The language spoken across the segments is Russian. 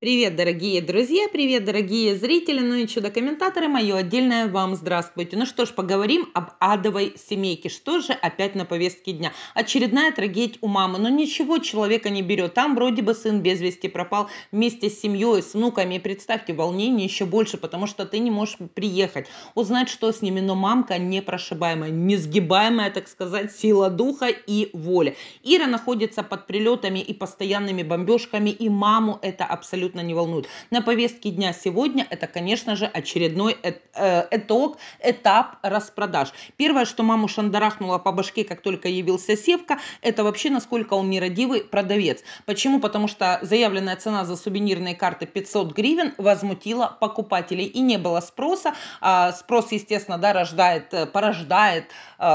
Привет, дорогие друзья, привет, дорогие зрители, ну и чудо-комментаторы, мое отдельное вам здравствуйте. Ну что ж, поговорим об адовой семейке. Что же опять на повестке дня? Очередная трагедия у мамы, но ничего человека не берет. Там вроде бы сын без вести пропал вместе с семьей, с внуками. И представьте, волнение еще больше, потому что ты не можешь приехать, узнать, что с ними. Но мамка непрошибаемая, несгибаемая, так сказать, сила духа и воли. Ира находится под прилетами и постоянными бомбежками, и маму это абсолютно абсолютно не волнует. На повестке дня сегодня это, конечно же, очередной э, э, итог, этап распродаж. Первое, что маму шандарахнула по башке, как только явился Севка, это вообще насколько он нерадивый продавец. Почему? Потому что заявленная цена за сувенирные карты 500 гривен возмутила покупателей и не было спроса. А, спрос, естественно, да, рождает, э, порождает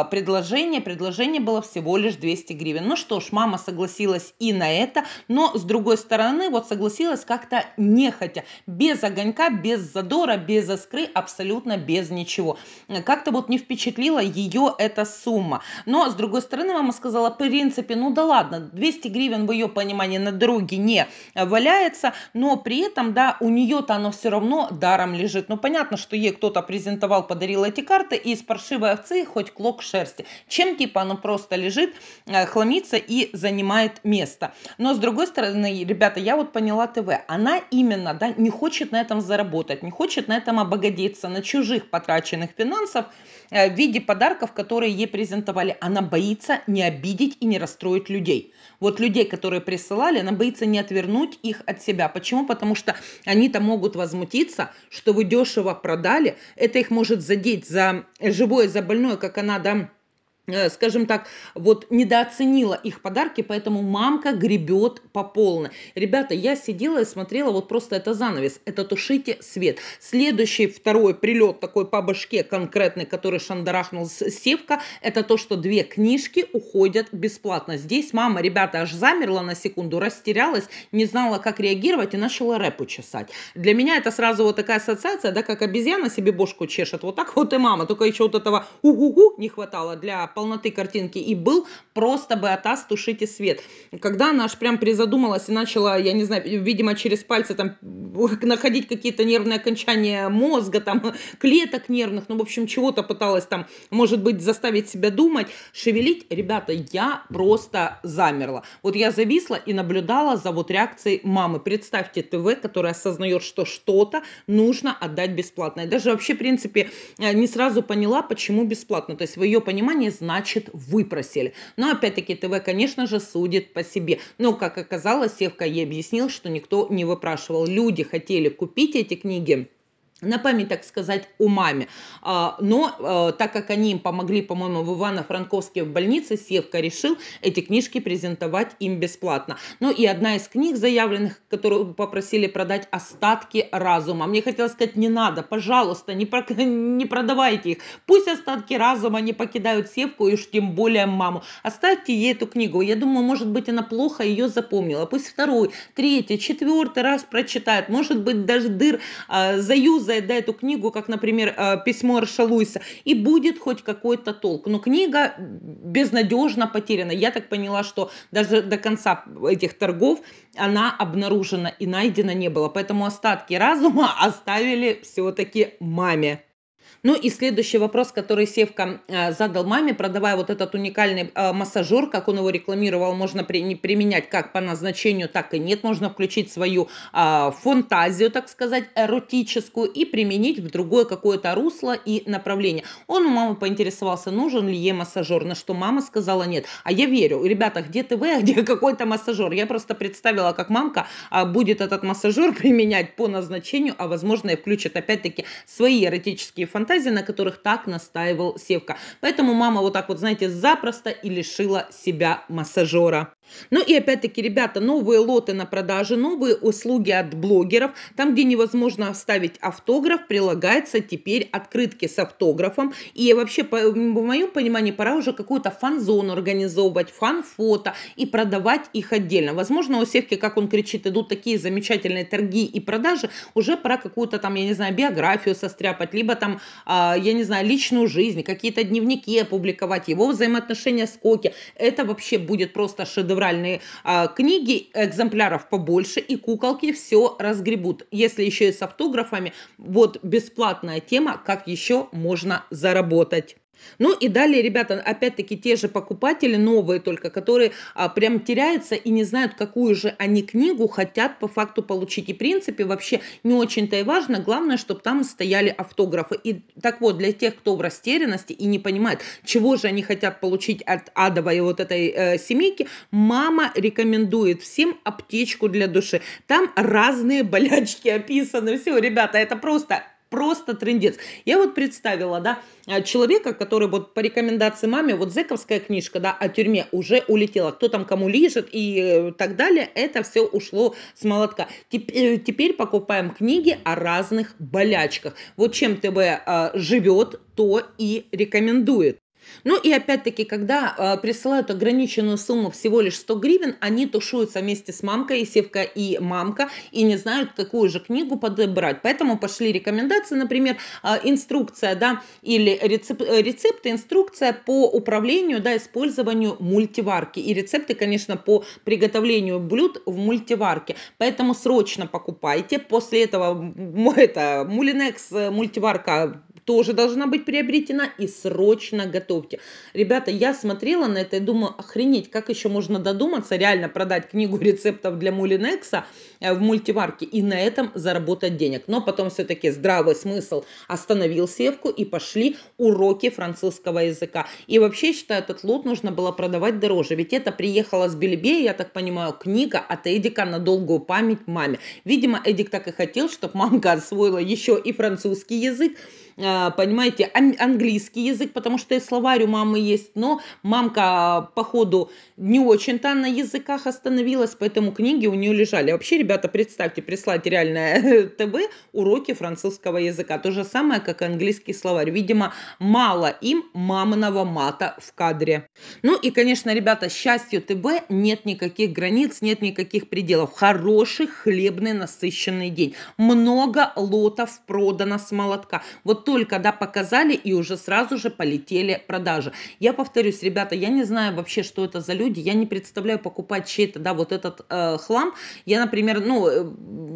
предложение. Предложение было всего лишь 200 гривен. Ну что ж, мама согласилась и на это, но с другой стороны, вот согласилась как как-то нехотя, без огонька, без задора, без искры, абсолютно без ничего. Как-то вот не впечатлила ее эта сумма. Но, с другой стороны, мама сказала, в принципе, ну да ладно, 200 гривен в ее понимании на дороге не валяется, но при этом, да, у нее-то оно все равно даром лежит. Ну, понятно, что ей кто-то презентовал, подарил эти карты, и из паршивой овцы хоть клок шерсти. Чем типа оно просто лежит, э, хламится и занимает место. Но, с другой стороны, ребята, я вот поняла ТВ, она именно да, не хочет на этом заработать, не хочет на этом обогатиться, на чужих потраченных финансов э, в виде подарков, которые ей презентовали. Она боится не обидеть и не расстроить людей. Вот людей, которые присылали, она боится не отвернуть их от себя. Почему? Потому что они-то могут возмутиться, что вы дешево продали. Это их может задеть за э, живое, за больное, как она, да, Э, скажем так, вот недооценила их подарки, поэтому мамка гребет по полной. Ребята, я сидела и смотрела, вот просто это занавес, это тушите свет. Следующий, второй прилет такой по башке конкретный, который шандарахнул Севка, это то, что две книжки уходят бесплатно. Здесь мама, ребята, аж замерла на секунду, растерялась, не знала, как реагировать и начала рэпу чесать. Для меня это сразу вот такая ассоциация, да, как обезьяна себе бошку чешет, вот так вот и мама, только еще вот этого угу-гу не хватало для полноты картинки и был, просто бы атас тушите свет. Когда она аж прям призадумалась и начала, я не знаю, видимо, через пальцы там находить какие-то нервные окончания мозга, там, клеток нервных, ну, в общем, чего-то пыталась там, может быть, заставить себя думать, шевелить. Ребята, я просто замерла. Вот я зависла и наблюдала за вот реакцией мамы. Представьте ТВ, которая осознает, что что-то нужно отдать бесплатно. Я даже вообще, в принципе, э, не сразу поняла, почему бесплатно. То есть в ее понимании значит выпросили. Но опять-таки ТВ, конечно же, судит по себе. Но, как оказалось, Севка ей объяснил, что никто не выпрашивал. Люди хотели купить эти книги на память, так сказать, о маме. А, но а, так как они им помогли, по-моему, в Ивано-Франковске в больнице, Севка решил эти книжки презентовать им бесплатно. Ну и одна из книг заявленных, которую попросили продать, «Остатки разума». Мне хотелось сказать, не надо, пожалуйста, не, про... не продавайте их. Пусть остатки разума не покидают Севку и уж тем более маму. Оставьте ей эту книгу. Я думаю, может быть, она плохо ее запомнила. Пусть второй, третий, четвертый раз прочитает. Может быть, даже дыр э, заюзает использовать да, эту книгу, как, например, э, письмо Эрша Луиса, и будет хоть какой-то толк. Но книга безнадежно потеряна. Я так поняла, что даже до конца этих торгов она обнаружена и найдена не было. Поэтому остатки разума оставили все-таки маме. Ну и следующий вопрос, который Севка э, задал маме, продавая вот этот уникальный э, массажер, как он его рекламировал, можно при, не применять как по назначению, так и нет. Можно включить свою а, фантазию, так сказать, эротическую и применить в другое какое-то русло и направление. Он у мамы поинтересовался, нужен ли ей массажер, на что мама сказала нет. А я верю, ребята, где ТВ, а где какой-то массажер? Я просто представила, как мамка а, будет этот массажер применять по назначению, а возможно и включит опять-таки свои эротические фантазии, на которых так настаивал Севка. Поэтому мама вот так вот, знаете, запросто и лишила себя массажера. Ну и опять-таки, ребята, новые лоты на продаже, новые услуги от блогеров. Там, где невозможно оставить автограф, прилагается теперь открытки с автографом. И вообще, по, в моем понимании, пора уже какую-то фан-зону организовывать, фан-фото и продавать их отдельно. Возможно, у Севки, как он кричит, идут такие замечательные торги и продажи, уже пора какую-то там, я не знаю, биографию состряпать, либо там а, я не знаю, личную жизнь, какие-то дневники опубликовать, его взаимоотношения с Коки. Это вообще будет просто шедевральные а, книги, экземпляров побольше, и куколки все разгребут. Если еще и с автографами, вот бесплатная тема, как еще можно заработать. Ну и далее, ребята, опять-таки те же покупатели, новые только, которые а, прям теряются и не знают, какую же они книгу хотят по факту получить. И в принципе вообще не очень-то и важно, главное, чтобы там стояли автографы. И так вот, для тех, кто в растерянности и не понимает, чего же они хотят получить от адовой вот этой э, семейки, мама рекомендует всем аптечку для души. Там разные болячки описаны. Все, ребята, это просто просто трендец. Я вот представила, да, а, человека, который вот по рекомендации маме, вот Зековская книжка, да, о тюрьме уже улетела, кто там кому лежит и э, так далее, это все ушло с молотка. Теперь, э, теперь покупаем книги о разных болячках. Вот чем ТБ а, живет, то и рекомендует. Ну и опять-таки, когда э, присылают ограниченную сумму всего лишь 100 гривен, они тушуются вместе с мамкой, и севка, и мамка, и не знают, какую же книгу подобрать. Поэтому пошли рекомендации, например, э, инструкция, да, или рецеп, э, рецепты, инструкция по управлению, да, использованию мультиварки. И рецепты, конечно, по приготовлению блюд в мультиварке. Поэтому срочно покупайте. После этого это Мулинекс э, мультиварка тоже должна быть приобретена и срочно готовьте. Ребята, я смотрела на это и думаю, охренеть, как еще можно додуматься реально продать книгу рецептов для Мулинекса э, в мультиварке и на этом заработать денег. Но потом все-таки здравый смысл остановил севку и пошли уроки французского языка. И вообще, считаю, этот лот нужно было продавать дороже, ведь это приехала с Бельбея, я так понимаю, книга от Эдика на долгую память маме. Видимо, Эдик так и хотел, чтобы мамка освоила еще и французский язык, а, понимаете, английский язык, потому что и словарь у мамы есть, но мамка, а, походу, не очень-то на языках остановилась, поэтому книги у нее лежали. вообще, ребята, представьте, прислать реальное ТБ уроки французского языка. То же самое, как английский словарь. Видимо, мало им мамного мата в кадре. Ну и, конечно, ребята, счастью ТБ нет никаких границ, нет никаких пределов. Хороший хлебный насыщенный день. Много лотов продано с молотка. Вот только, да, показали и уже сразу же полетели продажи. Я повторюсь, ребята, я не знаю вообще, что это за люди, я не представляю покупать чей-то, да, вот этот э, хлам. Я, например, ну, э,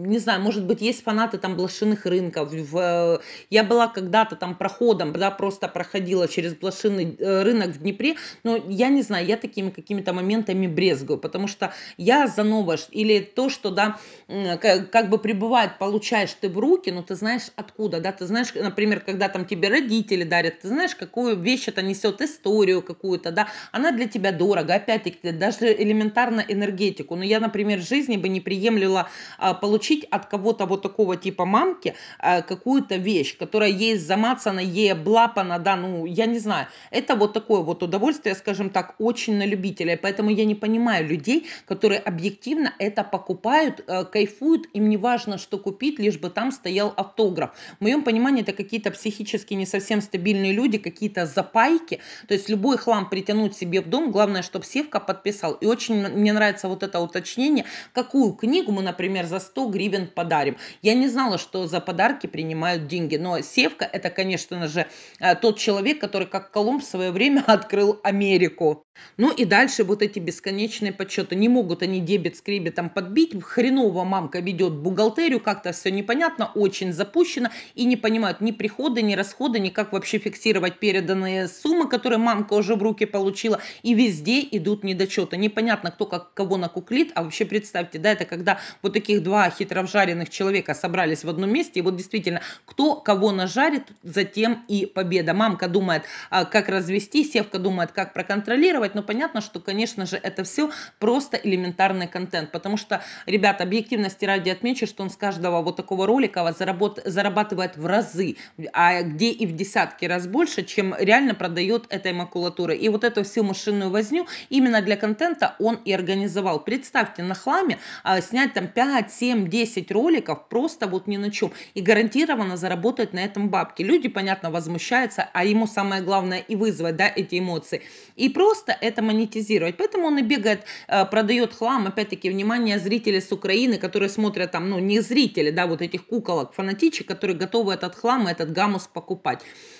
не знаю, может быть, есть фанаты там блошиных рынков. В, э, я была когда-то там проходом, да, просто проходила через блошиный э, рынок в Днепре, но я не знаю, я такими какими-то моментами брезгую, потому что я за новое, или то, что, да, как, как бы прибывает, получаешь ты в руки, но ну, ты знаешь откуда, да, ты знаешь, например, например, когда там тебе родители дарят, ты знаешь, какую вещь это несет, историю какую-то, да, она для тебя дорого, опять-таки, даже элементарно энергетику. Но ну, я, например, в жизни бы не приемлила а, получить от кого-то вот такого типа мамки а, какую-то вещь, которая ей замацана, ей облапана, да, ну, я не знаю. Это вот такое вот удовольствие, скажем так, очень на любителя. поэтому я не понимаю людей, которые объективно это покупают, а, кайфуют, им не важно, что купить, лишь бы там стоял автограф. В моем понимании это какие-то какие-то психически не совсем стабильные люди, какие-то запайки. То есть любой хлам притянуть себе в дом, главное, чтобы Севка подписал. И очень мне нравится вот это уточнение, какую книгу мы, например, за 100 гривен подарим. Я не знала, что за подарки принимают деньги, но Севка это, конечно же, э, тот человек, который как Колумб в свое время открыл Америку. Ну и дальше вот эти бесконечные подсчеты. Не могут они дебет с кребетом подбить. Хреново мамка ведет бухгалтерию, как-то все непонятно, очень запущено. И не понимают ни приходы ни расходы ни как вообще фиксировать переданные суммы, которые мамка уже в руки получила. И везде идут недочеты. Непонятно, кто как кого накуклит. А вообще представьте, да, это когда вот таких два хитровжаренных человека собрались в одном месте. И вот действительно, кто кого нажарит, затем и победа. Мамка думает, а, как развести, Севка думает, как проконтролировать рассказывать, но понятно, что, конечно же, это все просто элементарный контент, потому что, ребята, объективности ради отмечу, что он с каждого вот такого ролика вас заработ, зарабатывает в разы, а где и в десятки раз больше, чем реально продает этой макулатуры. И вот эту всю машинную возню именно для контента он и организовал. Представьте, на хламе а, снять там 5, 7, 10 роликов просто вот ни на чем и гарантированно заработать на этом бабки. Люди, понятно, возмущаются, а ему самое главное и вызвать, да, эти эмоции. И просто это монетизировать. Поэтому он и бегает, э, продает хлам, опять-таки, внимание зрителей с Украины, которые смотрят там, ну, не зрители, да, вот этих куколок, фанатичек, которые готовы этот хлам и этот гамус покупать.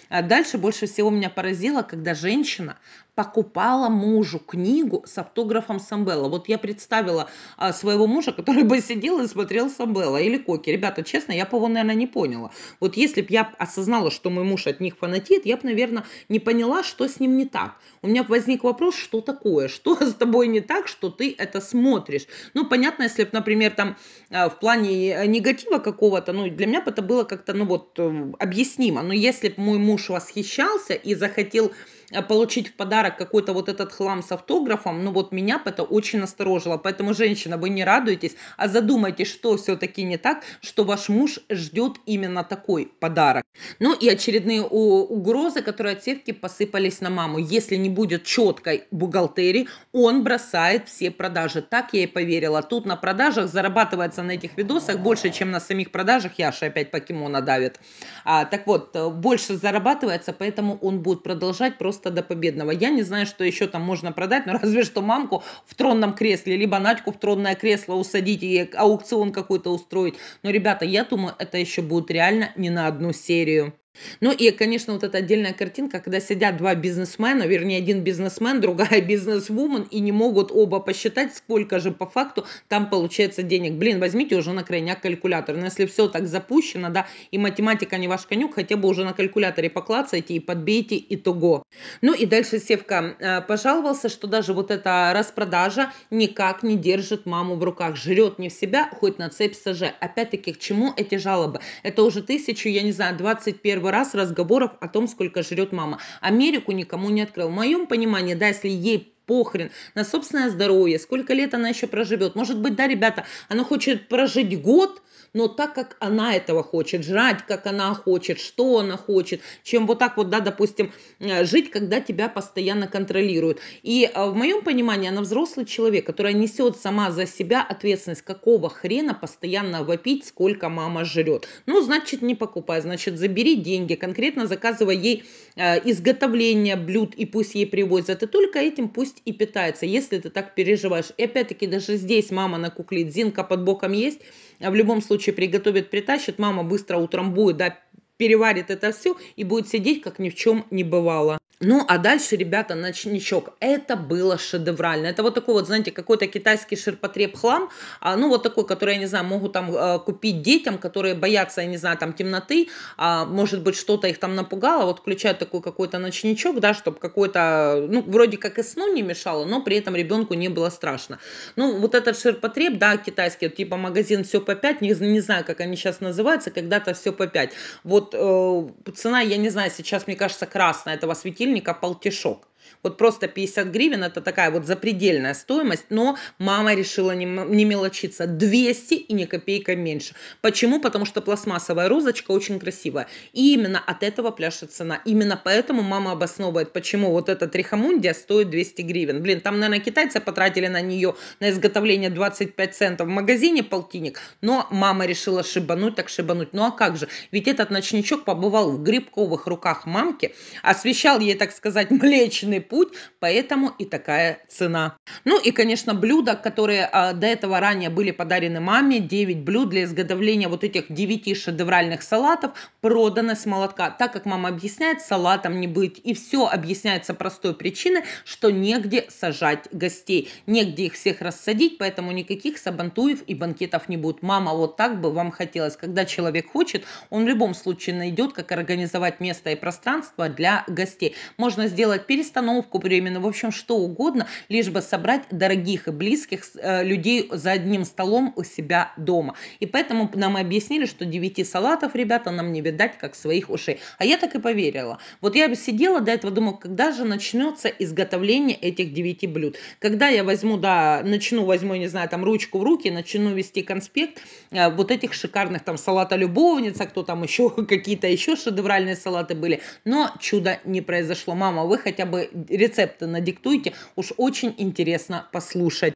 А дальше больше всего меня поразило, когда женщина покупала мужу книгу с автографом Самбелла. Вот я представила а, своего мужа, который бы сидел и смотрел Самбелла или Коки. Ребята, честно, я бы его, наверное, не поняла. Вот если бы я осознала, что мой муж от них фанатит, я бы, наверное, не поняла, что с ним не так. У меня возник вопрос, что такое, что с тобой не так, что ты это смотришь. Ну, понятно, если бы, например, там а, в плане э, негатива какого-то, ну, для меня бы это было как-то, ну, вот, э, объяснимо. Но если бы мой муж муж восхищался и захотел Э, получить в подарок какой-то вот этот хлам с автографом, ну вот меня это очень насторожило. Поэтому, женщина, вы не радуйтесь, а задумайте, что все-таки не так, что ваш муж ждет именно такой подарок. Ну и очередные угрозы, которые от сетки посыпались на маму. Если не будет четкой бухгалтерии, он бросает все продажи. Так я и поверила. Тут на продажах зарабатывается на этих видосах больше, чем на самих продажах. Яша опять покемона давит. А, так вот, э, больше зарабатывается, поэтому он будет продолжать просто просто до победного. Я не знаю, что еще там можно продать, но разве что мамку в тронном кресле, либо Надьку в тронное кресло усадить и аукцион какой-то устроить. Но, ребята, я думаю, это еще будет реально не на одну серию. Ну и, конечно, вот эта отдельная картинка, когда сидят два бизнесмена, вернее, один бизнесмен, другая бизнесвумен, и не могут оба посчитать, сколько же по факту там получается денег. Блин, возьмите уже на крайняк калькулятор. Но если все так запущено, да, и математика не ваш конюк, хотя бы уже на калькуляторе поклацайте и подбейте итого. Ну и дальше Севка э, пожаловался, что даже вот эта распродажа никак не держит маму в руках, жрет не в себя, хоть на цепь сажи. Опять-таки, к чему эти жалобы? Это уже тысячу, я не знаю, 21 первый раз разговоров о том, сколько жрет мама. Америку никому не открыл. В моем понимании, да, если ей похрен на собственное здоровье, сколько лет она еще проживет. Может быть, да, ребята, она хочет прожить год, но так как она этого хочет, жрать, как она хочет, что она хочет, чем вот так вот, да, допустим, э, жить, когда тебя постоянно контролируют. И э, в моем понимании она взрослый человек, который несет сама за себя ответственность, какого хрена постоянно вопить, сколько мама жрет. Ну, значит, не покупай, значит, забери деньги, конкретно заказывай ей э, изготовление блюд и пусть ей привозят, и только этим пусть и питается, если ты так переживаешь. И опять-таки даже здесь мама накуклит, Зинка под боком есть, а в любом случае приготовят, притащат, мама быстро утром будет, да, переварит это все и будет сидеть, как ни в чем не бывало. Ну, а дальше, ребята, ночничок. Это было шедеврально. Это вот такой вот, знаете, какой-то китайский ширпотреб-хлам. А, ну, вот такой, который, я не знаю, могут там а, купить детям, которые боятся, я не знаю, там темноты. А, может быть, что-то их там напугало. Вот включают такой какой-то ночничок, да, чтобы какой-то, ну, вроде как и сну не мешало, но при этом ребенку не было страшно. Ну, вот этот ширпотреб, да, китайский, вот, типа магазин «Все по 5», не, не знаю, как они сейчас называются, когда-то «Все по 5». Вот вот э, цена, я не знаю, сейчас, мне кажется, красная этого светильника полтишок. Вот просто 50 гривен это такая вот запредельная стоимость, но мама решила не, не мелочиться. 200 и ни копейка меньше. Почему? Потому что пластмассовая розочка очень красивая. И именно от этого пляшет цена. Именно поэтому мама обосновывает, почему вот эта трихомундия стоит 200 гривен. Блин, там, наверное, китайцы потратили на нее, на изготовление 25 центов в магазине полтинник, но мама решила шибануть, так шибануть. Ну а как же? Ведь этот ночничок побывал в грибковых руках мамки, освещал ей, так сказать, млечный жизненный путь, поэтому и такая цена. Ну и, конечно, блюда, которые а, до этого ранее были подарены маме, 9 блюд для изготовления вот этих 9 шедевральных салатов проданы с молотка. Так как мама объясняет, салатом не будет. И все объясняется простой причиной, что негде сажать гостей, негде их всех рассадить, поэтому никаких сабантуев и банкетов не будет. Мама, вот так бы вам хотелось. Когда человек хочет, он в любом случае найдет, как организовать место и пространство для гостей. Можно сделать перестановку остановку временную, в общем, что угодно, лишь бы собрать дорогих и близких э, людей за одним столом у себя дома. И поэтому нам объяснили, что 9 салатов, ребята, нам не видать, как своих ушей. А я так и поверила. Вот я сидела до этого, думала, когда же начнется изготовление этих 9 блюд. Когда я возьму, да, начну, возьму, не знаю, там ручку в руки, начну вести конспект э, вот этих шикарных там салата любовница, кто там еще, какие-то еще шедевральные салаты были. Но чудо не произошло. Мама, вы хотя бы рецепты надиктуйте. Уж очень интересно послушать.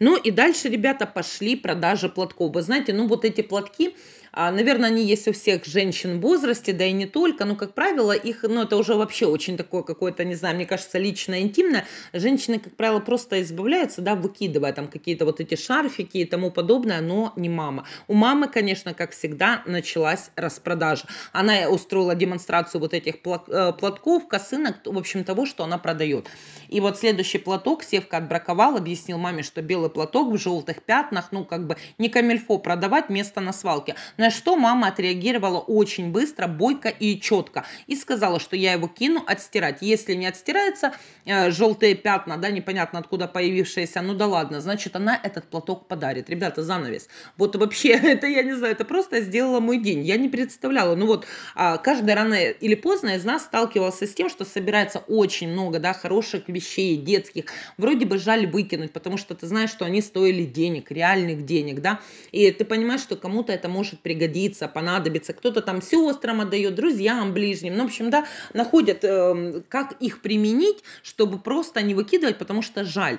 Ну и дальше, ребята, пошли продажи платков. Вы знаете, ну вот эти платки, а, наверное, они есть у всех женщин в возрасте, да и не только, но, как правило, их, ну, это уже вообще очень такое какое-то, не знаю, мне кажется, личное, интимное. Женщины, как правило, просто избавляются, да, выкидывая там какие-то вот эти шарфики и тому подобное, но не мама. У мамы, конечно, как всегда, началась распродажа. Она устроила демонстрацию вот этих э, платков, косынок, в общем, того, что она продает. И вот следующий платок Севка отбраковал, объяснил маме, что белый платок в желтых пятнах, ну, как бы не камельфо продавать, место на свалке. Но на что мама отреагировала очень быстро, бойко и четко. И сказала, что я его кину отстирать. Если не отстирается, э, желтые пятна, да, непонятно откуда появившиеся, ну да ладно, значит, она этот платок подарит. Ребята, занавес. Вот вообще, это я не знаю, это просто сделала мой день. Я не представляла. Ну вот, а, каждый рано или поздно из нас сталкивался с тем, что собирается очень много, да, хороших вещей, детских. Вроде бы жаль выкинуть, потому что ты знаешь, что они стоили денег, реальных денег, да. И ты понимаешь, что кому-то это может пригодиться пригодится, понадобится. Кто-то там сестрам отдает, друзьям, ближним. Ну, в общем, да, находят, эм, как их применить, чтобы просто не выкидывать, потому что жаль.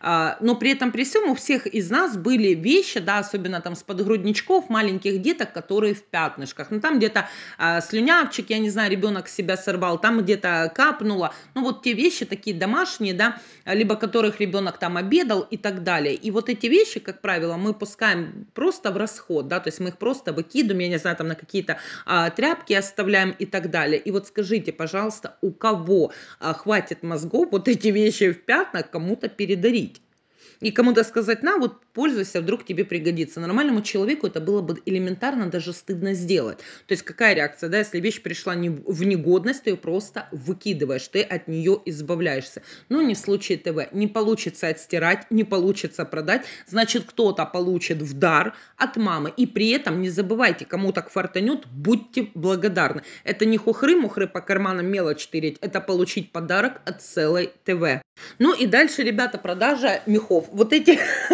А, но при этом при всем у всех из нас были вещи, да, особенно там с подгрудничков, маленьких деток, которые в пятнышках. Ну, там где-то а, слюнявчик, я не знаю, ребенок себя сорвал, там где-то капнуло. Ну, вот те вещи такие домашние, да, либо которых ребенок там обедал и так далее. И вот эти вещи, как правило, мы пускаем просто в расход, да, то есть мы их просто выкидываем, я не знаю, там на какие-то а, тряпки оставляем и так далее. И вот скажите, пожалуйста, у кого а, хватит мозгов вот эти вещи в пятнах кому-то передарить? и кому-то сказать, на, вот пользуйся, вдруг тебе пригодится. Нормальному человеку это было бы элементарно даже стыдно сделать. То есть какая реакция, да, если вещь пришла не, в негодность, ты ее просто выкидываешь, ты от нее избавляешься. Но не в случае ТВ. Не получится отстирать, не получится продать, значит кто-то получит в дар от мамы. И при этом не забывайте, кому так фартанет, будьте благодарны. Это не хухры-мухры по карманам мелочь тырить, это получить подарок от целой ТВ. Ну и дальше, ребята, продажа мехов. Вот эти,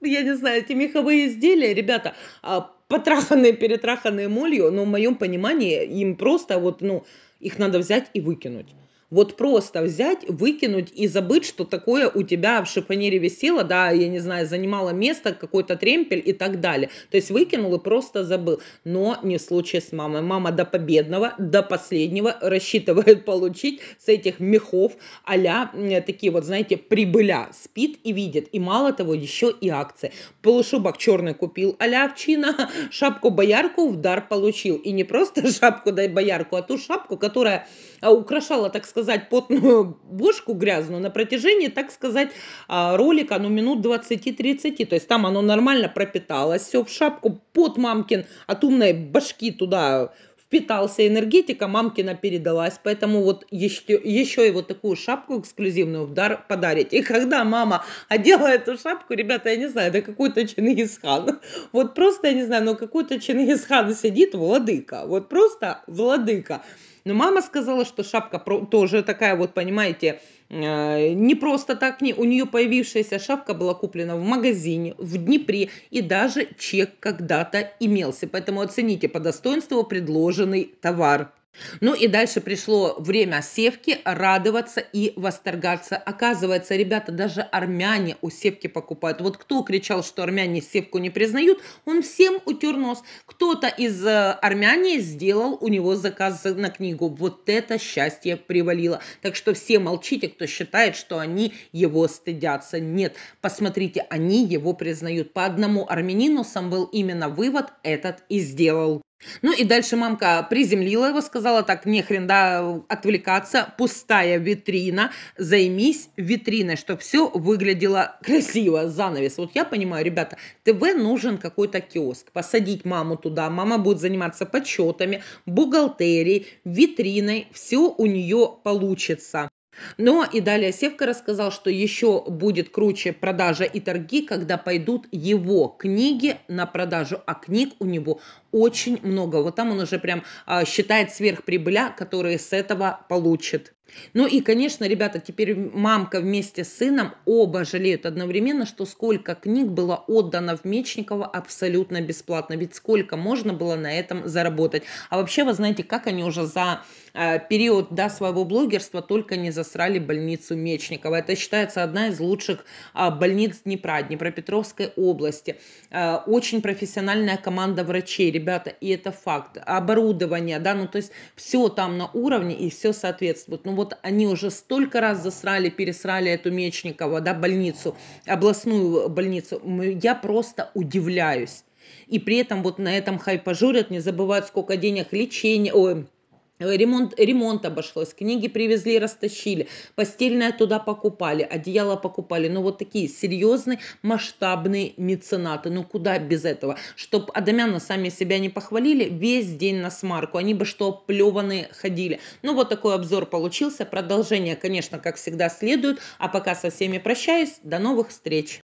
я не знаю, эти меховые изделия, ребята, а, потраханные, перетраханные молью, но в моем понимании им просто вот, ну, их надо взять и выкинуть. Вот просто взять, выкинуть и забыть, что такое у тебя в шифонере висело, да, я не знаю, занимало место, какой-то тремпель и так далее. То есть выкинул и просто забыл. Но не случай с мамой. Мама до победного, до последнего рассчитывает получить с этих мехов а такие вот, знаете, прибыля. Спит и видит. И мало того, еще и акции. Полушубок черный купил а-ля овчина, шапку-боярку в дар получил. И не просто шапку-боярку, а ту шапку, которая а, украшала, так сказать, потную бошку грязную на протяжении, так сказать, а, ролика, ну, минут 20-30. То есть там оно нормально пропиталось, все в шапку, под мамкин от умной башки туда впитался энергетика, мамкина передалась, поэтому вот еще, еще и вот такую шапку эксклюзивную в дар подарить. И когда мама одела эту шапку, ребята, я не знаю, это какой-то Чингисхан. Вот просто, я не знаю, но ну какой-то Чингисхан сидит, владыка. Вот просто владыка. Но мама сказала, что шапка тоже такая вот, понимаете, Э, не просто так не, у нее появившаяся шапка была куплена в магазине в Днепре, и даже чек когда-то имелся. Поэтому оцените по достоинству предложенный товар. Ну и дальше пришло время севки, радоваться и восторгаться. Оказывается, ребята, даже армяне у севки покупают. Вот кто кричал, что армяне севку не признают, он всем утер нос. Кто-то из э, армяне сделал у него заказ на книгу. Вот это счастье привалило. Так что все молчите, кто считает, что они его стыдятся. Нет, посмотрите, они его признают. По одному армянину сам был именно вывод этот и сделал. Ну и дальше мамка приземлила его, сказала так, не хрен, да, отвлекаться, пустая витрина, займись витриной, чтобы все выглядело красиво, занавес. Вот я понимаю, ребята, ТВ нужен какой-то киоск, посадить маму туда, мама будет заниматься подсчетами, бухгалтерией, витриной, все у нее получится. Но и далее Севка рассказал, что еще будет круче продажа и торги, когда пойдут его книги на продажу, а книг у него очень много. Вот там он уже прям а, считает сверхприбыля, которые с этого получит. Ну и, конечно, ребята, теперь мамка вместе с сыном оба жалеют одновременно, что сколько книг было отдано в Мечникова абсолютно бесплатно. Ведь сколько можно было на этом заработать. А вообще, вы знаете, как они уже за э, период до да, своего блогерства только не засрали больницу Мечникова. Это считается одна из лучших э, больниц Днепра, Днепропетровской области. Э, очень профессиональная команда врачей ребята, и это факт. Оборудование, да, ну то есть все там на уровне и все соответствует. Ну вот они уже столько раз засрали, пересрали эту Мечникова, да, больницу, областную больницу. Я просто удивляюсь. И при этом вот на этом хайпажурят, не забывают, сколько денег лечения, ой, Э, ремонт, ремонт обошлось, книги привезли, растащили, постельное туда покупали, одеяло покупали. Ну, вот такие серьезные, масштабные меценаты. Ну, куда без этого? Чтоб Адамяна сами себя не похвалили, весь день на смарку. Они бы что, плеваны ходили. Ну, вот такой обзор получился. Продолжение, конечно, как всегда, следует. А пока со всеми прощаюсь. До новых встреч!